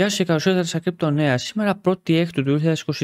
Γεια σας και καλώς ήρθατε στα κρυπτονεα Νέα. Σήμερα 1η έκτου του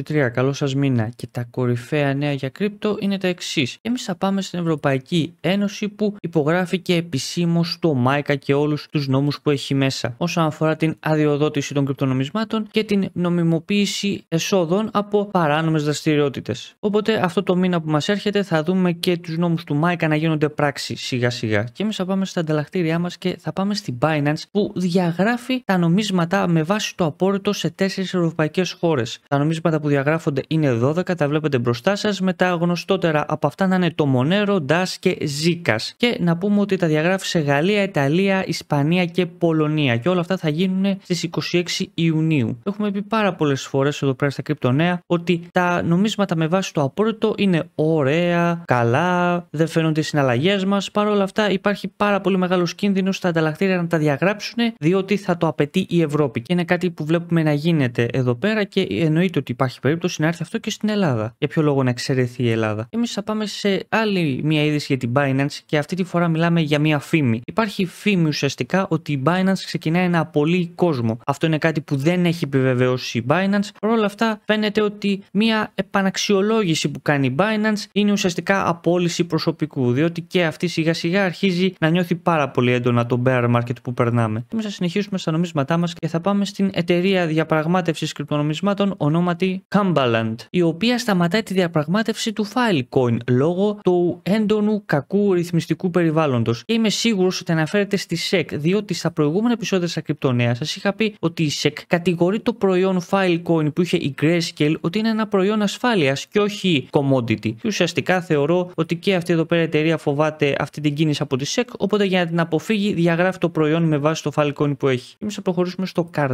2023, καλό σας μήνα και τα κορυφαία νέα για κρύπτο είναι τα εξής. εμείς θα πάμε στην Ευρωπαϊκή Ένωση που υπογράφηκε επισήμως το ΜΑΙΚΑ και όλους τους νόμους που έχει μέσα όσον αφορά την αδειοδότηση των κρυπτονομισμάτων και την νομιμοποίηση εσόδων από παράνομες δραστηριότητες. Οπότε αυτό το μήνα που μας έρχεται θα δούμε και τους νόμους του ΜΑΙΚΑ να γίνονται πράξη σιγά σιγά. Και εμείς θα πάμε στα ανταλλακτήριά μας και θα πάμε στην Binance που διαγράφει τα νομίσματα με βάση φτάσει το απόρριτο σε τέσσερις ευρωπαϊκές χώρες. Τα νομίσματα που διαγράφονται είναι 12, τα βλέπετε μπροστά σας, με τα γνωστότερα από αυτά να είναι το Μονέρο, Ντάς και Ζήκας. Και να πούμε ότι τα διαγράφει σε Γαλλία, Ιταλία, Ισπανία και Πολωνία. Και όλα αυτά θα γίνουν στις 26 Ιουνίου. Έχουμε πει πάρα πολλές φορές εδώ πέρα στα κρυπτονέα ότι τα νομίσματα με βάση το απόρριτο είναι ωραία, καλά, δεν φαίνονται οι συναλλαγές μας. Παρ' όλα αυτά υπάρχει πάρα πολύ μεγάλος κίνδυνος στα ανταλλακτήρια να τα διαγράψουν διότι θα το απαιτεί η Ευρώπη. Και είναι κάτι που βλέπουμε να γίνεται εδώ πέρα και εννοείται ότι υπάρχει περίπτωση να έρθει αυτό και στην Ελλάδα. Για ποιο λόγο να εξαιρεθεί η Ελλάδα. Εμείς θα πάμε σε άλλη μία είδηση για την Binance και αυτή τη φορά μιλάμε για μία φήμη. Υπάρχει φήμη ουσιαστικά ότι η Binance ξεκινάει να απολύει κόσμο. Αυτό είναι κάτι που δεν έχει επιβεβαιώσει η Binance. Παρ' όλα αυτά, φαίνεται ότι μία επαναξιολόγηση που κάνει η Binance είναι ουσιαστικά απόλυση προσωπικού, διότι και αυτή σιγά σιγά αρχίζει να νιώθει πάρα πολύ έντονα το bear market που περνάμε. Εμείς θα συνεχίσουμε στα νομίσματά μας και θα πάμε στην εταιρεία διαπραγμάτευσης κρυπτονομισμάτων ονόματι Cumberland, η οποία σταματάει τη διαπραγμάτευση του Filecoin λόγω του έντονου κακού ρυθμιστικού περιβάλλοντος. Και είμαι σίγουρος ότι αναφέρεται στη SEC, διότι στα προηγούμενα επεισόδια στα κρυπτονέα σας είχα πει ότι η SEC κατηγορεί το προϊόν Filecoin που είχε η Grayscale ότι είναι ένα προϊόν ασφάλειας και όχι commodity. Και ουσιαστικά θεωρώ ότι και αυτή εδώ πέρα η εταιρεία φοβάται αυτή την κίνηση από τη SEC, οπότε για να την αποφύγει διαγράφει το προϊόν με βάση το Filecoin που έχει. Εμείς θα προχωρήσουμε στο Cardano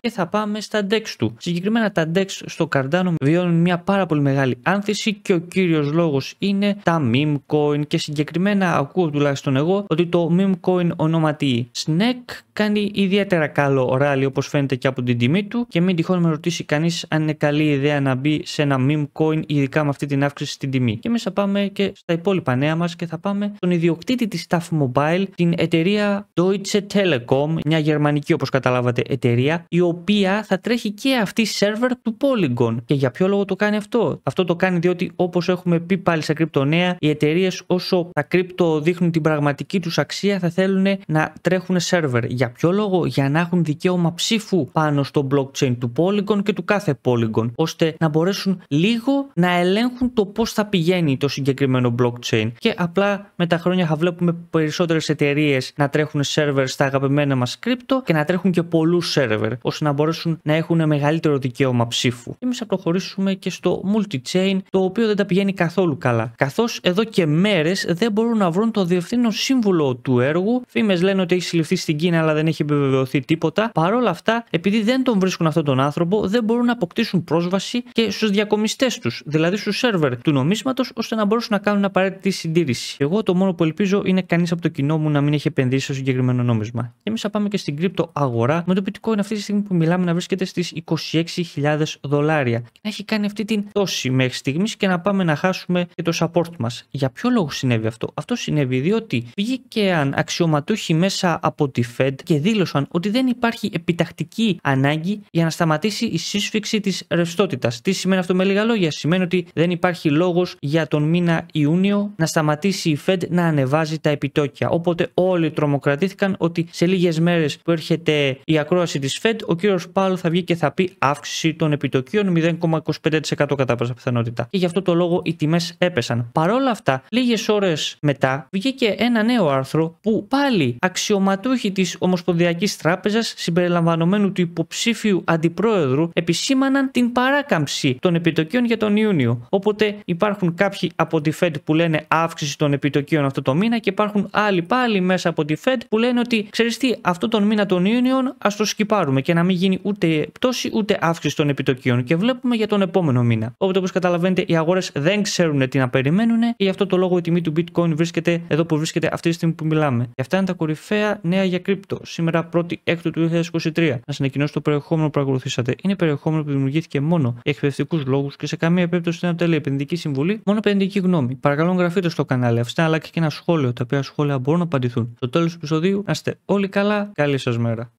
και θα πάμε στα DEX του. Συγκεκριμένα τα DEX στο καρντάνο βιώνουν μια πάρα πολύ μεγάλη άνθηση και ο κύριος λόγος είναι τα meme coin και συγκεκριμένα ακούω τουλάχιστον εγώ ότι το meme coin ονοματεί snack. Κάνει ιδιαίτερα καλό ράλι όπως φαίνεται και από την τιμή του και μην τυχόν με ρωτήσει κανείς αν είναι καλή ιδέα να μπει σε ένα meme coin ειδικά με αυτή την αύξηση στην τιμή. Και εμείς θα πάμε και στα υπόλοιπα νέα μας και θα πάμε στον ιδιοκτήτη της Staff Mobile, την εταιρεία Deutsche Telekom, μια γερμανική όπως καταλάβατε εταιρεία, η οποία θα τρέχει και αυτή σερβερ του Polygon. Και για ποιο λόγο το κάνει αυτό. Αυτό το κάνει διότι όπως έχουμε πει πάλι σε κρυπτονέα, οι εταιρείες όσο τα κρυπτο δείχνουν την πραγματική τους αξία θα θέλουν να τρέχουν σερβερ. Για για ποιο λόγο, για να έχουν δικαίωμα ψήφου πάνω στο blockchain του Polygon και του κάθε Polygon, ώστε να μπορέσουν λίγο να ελέγχουν το πώς θα πηγαίνει το συγκεκριμένο blockchain. Και απλά με τα χρόνια θα βλέπουμε περισσότερες εταιρείες να τρέχουν σερβέρ στα αγαπημένα μας κρύπτο και να τρέχουν και πολλούς σερβέρ ώστε να μπορέσουν να έχουν μεγαλύτερο δικαίωμα ψήφου. Εμείς θα προχωρήσουμε και στο multi-chain, το οποίο δεν τα πηγαίνει καθόλου καλά. Καθώς εδώ και μέρες δεν μπορούν να βρουν το διευθύνων σύμβουλο του έργου. Φήμες λένε ότι έχει συλληφθεί στην Κίνα, αλλά δεν έχει επιβεβαιωθεί τίποτα. Παρόλα αυτά, επειδή δεν τον βρίσκουν αυτόν τον άνθρωπο, δεν μπορούν να αποκτήσουν πρόσβαση και στους διακομιστές τους δηλαδή στο σερβερ του νομίσματος, ώστε να μπορούσαν να κάνουν απαραίτητη συντήρηση. Εγώ το μόνο που ελπίζω είναι κανείς από το κοινό μου να μην έχει επενδύσει στο συγκεκριμένο νόμισμα. Και εμείς θα πάμε και στην κρυπτο αγορά, με το bitcoin αυτή τη στιγμή που μιλάμε να βρίσκεται στις 26.000 δολάρια. Και να έχει κάνει αυτή την τόση μέχρι στιγμής και να πάμε να χάσουμε και το support μας. Για ποιο λόγο συνέβη αυτό. Αυτό συνέβη διότι βγήκαν αξιωματούχοι μέσα από τη Fed και δήλωσαν ότι δεν υπάρχει επιτακτική ανάγκη για να σταματήσει η σύσφυξη της ρευστότητας. Τι σημαίνει αυτό με λίγα λόγια. Σημαίνει ότι δεν υπάρχει λόγος για τον μήνα Ιούνιο να σταματήσει η Fed να ανεβάζει τα επιτόκια. Οπότε όλοι τρομοκρατήθηκαν ότι σε λίγες μέρες που έρχεται η ακρόαση της Fed, ο κύριος Πάλο θα βγει και θα πει αύξηση των επιτοκίων 0,25% κατά πάσα πιθανότητα. Και γι' αυτό το λόγο οι τιμές έπεσαν. Παρόλα αυτά, λίγες ώρες μετά βγήκε ένα νέο άρθρο που πάλι αξιωματούχοι της Ομοσπονδιακής Τράπεζας συμπεριλαμβανομένου του υποψήφιου αντιπρόεδρου επισήμαναν την παράκαμψη των επιτοκίων για τον Ιούνιο. Οπότε υπάρχουν κάποιοι από τη Fed που λένε αύξηση των επιτοκίων αυτό το μήνα και υπάρχουν άλλοι πάλι μέσα από τη Fed που λένε ότι ξέρεις τι, αυτό τον μήνα τον Ιούνιο ας το σκυπάρουμε και να μην γίνει ούτε πτώση ούτε αύξηση των επιτοκίων. Και βλέπουμε για τον επόμενο μήνα. Οπότε, όπως καταλαβαίνετε, οι αγορές δεν ξέρουν τι να περιμένουν και γι' αυτό το λόγο η τιμή του Bitcoin βρίσκεται εδώ που βρίσκεται αυτή τη στιγμή που μιλάμε. Και αυτά είναι τα κορυφαία νέα για κρύπτο. Σήμερα 1η έκτου του 2023. Να σας ανακοινώσω το περιεχόμενο που παρακολουθήσατε. Είναι περιεχόμενο που δημιουργήθηκε μόνο για εκπαιδευτικούς λόγους και σε καμία μία περίπτωση δεν αποτελεί επενδυτική συμβουλή, μόνο επενδυτική γνώμη. Παρακαλώ γραφείτε στο κανάλι αυτά, αλλά και ένα σχόλιο, τα οποία σχόλια μπορούν να απαντηθούν. Στο τέλος του επεισοδίου, να είστε όλοι καλά. Καλή σας μέρα.